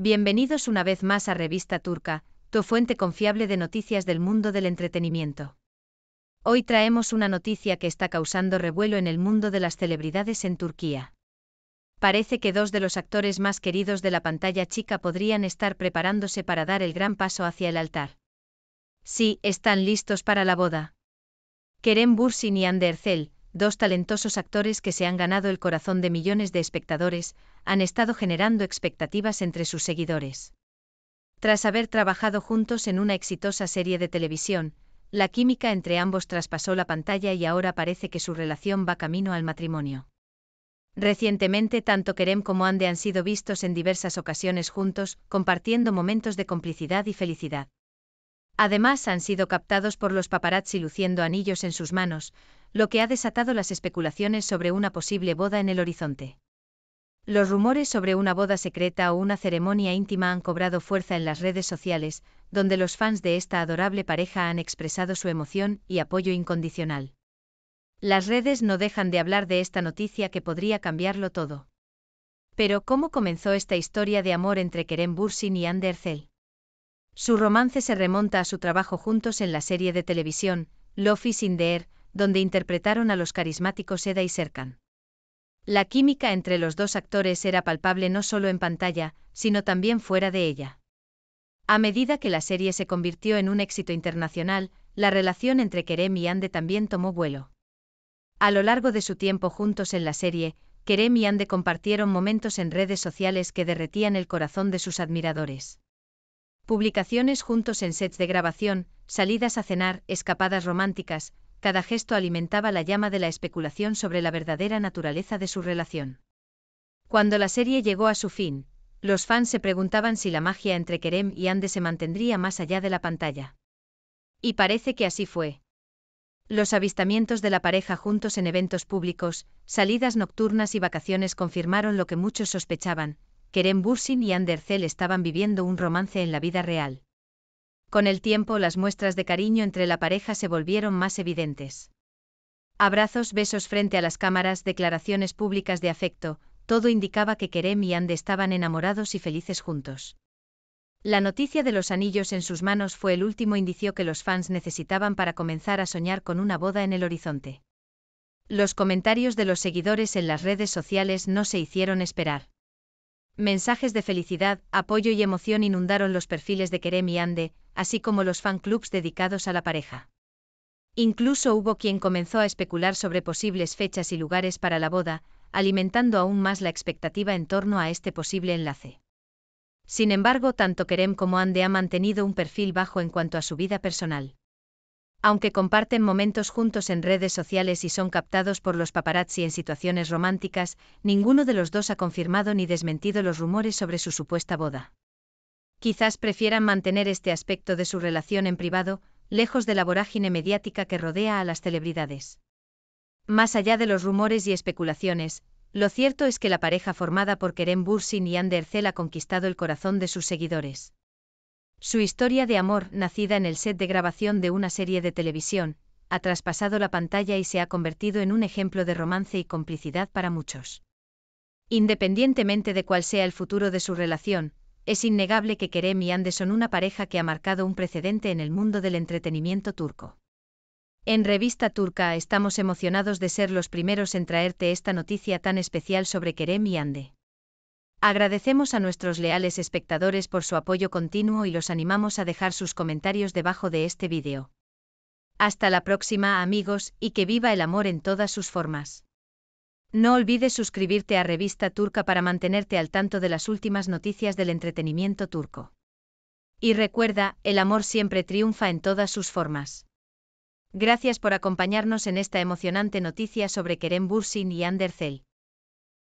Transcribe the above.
Bienvenidos una vez más a Revista Turca, tu fuente confiable de noticias del mundo del entretenimiento. Hoy traemos una noticia que está causando revuelo en el mundo de las celebridades en Turquía. Parece que dos de los actores más queridos de la pantalla chica podrían estar preparándose para dar el gran paso hacia el altar. Sí, están listos para la boda. Kerem Bursin y Anderzel dos talentosos actores que se han ganado el corazón de millones de espectadores, han estado generando expectativas entre sus seguidores. Tras haber trabajado juntos en una exitosa serie de televisión, la química entre ambos traspasó la pantalla y ahora parece que su relación va camino al matrimonio. Recientemente tanto Kerem como Ande han sido vistos en diversas ocasiones juntos, compartiendo momentos de complicidad y felicidad. Además han sido captados por los paparazzi luciendo anillos en sus manos, lo que ha desatado las especulaciones sobre una posible boda en el horizonte. Los rumores sobre una boda secreta o una ceremonia íntima han cobrado fuerza en las redes sociales, donde los fans de esta adorable pareja han expresado su emoción y apoyo incondicional. Las redes no dejan de hablar de esta noticia que podría cambiarlo todo. Pero ¿cómo comenzó esta historia de amor entre Kerem Bursin y Ander Su romance se remonta a su trabajo juntos en la serie de televisión, Love is in the donde interpretaron a los carismáticos Eda y Serkan. La química entre los dos actores era palpable no solo en pantalla, sino también fuera de ella. A medida que la serie se convirtió en un éxito internacional, la relación entre Kerem y Ande también tomó vuelo. A lo largo de su tiempo juntos en la serie, Kerem y Ande compartieron momentos en redes sociales que derretían el corazón de sus admiradores. Publicaciones juntos en sets de grabación, salidas a cenar, escapadas románticas, cada gesto alimentaba la llama de la especulación sobre la verdadera naturaleza de su relación. Cuando la serie llegó a su fin, los fans se preguntaban si la magia entre Kerem y Ande se mantendría más allá de la pantalla. Y parece que así fue. Los avistamientos de la pareja juntos en eventos públicos, salidas nocturnas y vacaciones confirmaron lo que muchos sospechaban, Kerem Bursin y Zell estaban viviendo un romance en la vida real. Con el tiempo las muestras de cariño entre la pareja se volvieron más evidentes. Abrazos, besos frente a las cámaras, declaraciones públicas de afecto, todo indicaba que Kerem y Ande estaban enamorados y felices juntos. La noticia de los anillos en sus manos fue el último indicio que los fans necesitaban para comenzar a soñar con una boda en el horizonte. Los comentarios de los seguidores en las redes sociales no se hicieron esperar. Mensajes de felicidad, apoyo y emoción inundaron los perfiles de Kerem y Ande, así como los fan clubs dedicados a la pareja. Incluso hubo quien comenzó a especular sobre posibles fechas y lugares para la boda, alimentando aún más la expectativa en torno a este posible enlace. Sin embargo, tanto Kerem como Ande ha mantenido un perfil bajo en cuanto a su vida personal. Aunque comparten momentos juntos en redes sociales y son captados por los paparazzi en situaciones románticas, ninguno de los dos ha confirmado ni desmentido los rumores sobre su supuesta boda. Quizás prefieran mantener este aspecto de su relación en privado, lejos de la vorágine mediática que rodea a las celebridades. Más allá de los rumores y especulaciones, lo cierto es que la pareja formada por Kerem Bursin y Ander Zell ha conquistado el corazón de sus seguidores. Su historia de amor, nacida en el set de grabación de una serie de televisión, ha traspasado la pantalla y se ha convertido en un ejemplo de romance y complicidad para muchos. Independientemente de cuál sea el futuro de su relación, es innegable que Kerem y Ande son una pareja que ha marcado un precedente en el mundo del entretenimiento turco. En Revista Turca estamos emocionados de ser los primeros en traerte esta noticia tan especial sobre Kerem y Ande. Agradecemos a nuestros leales espectadores por su apoyo continuo y los animamos a dejar sus comentarios debajo de este vídeo. Hasta la próxima amigos y que viva el amor en todas sus formas. No olvides suscribirte a Revista Turca para mantenerte al tanto de las últimas noticias del entretenimiento turco. Y recuerda, el amor siempre triunfa en todas sus formas. Gracias por acompañarnos en esta emocionante noticia sobre Kerem Bursin y Ander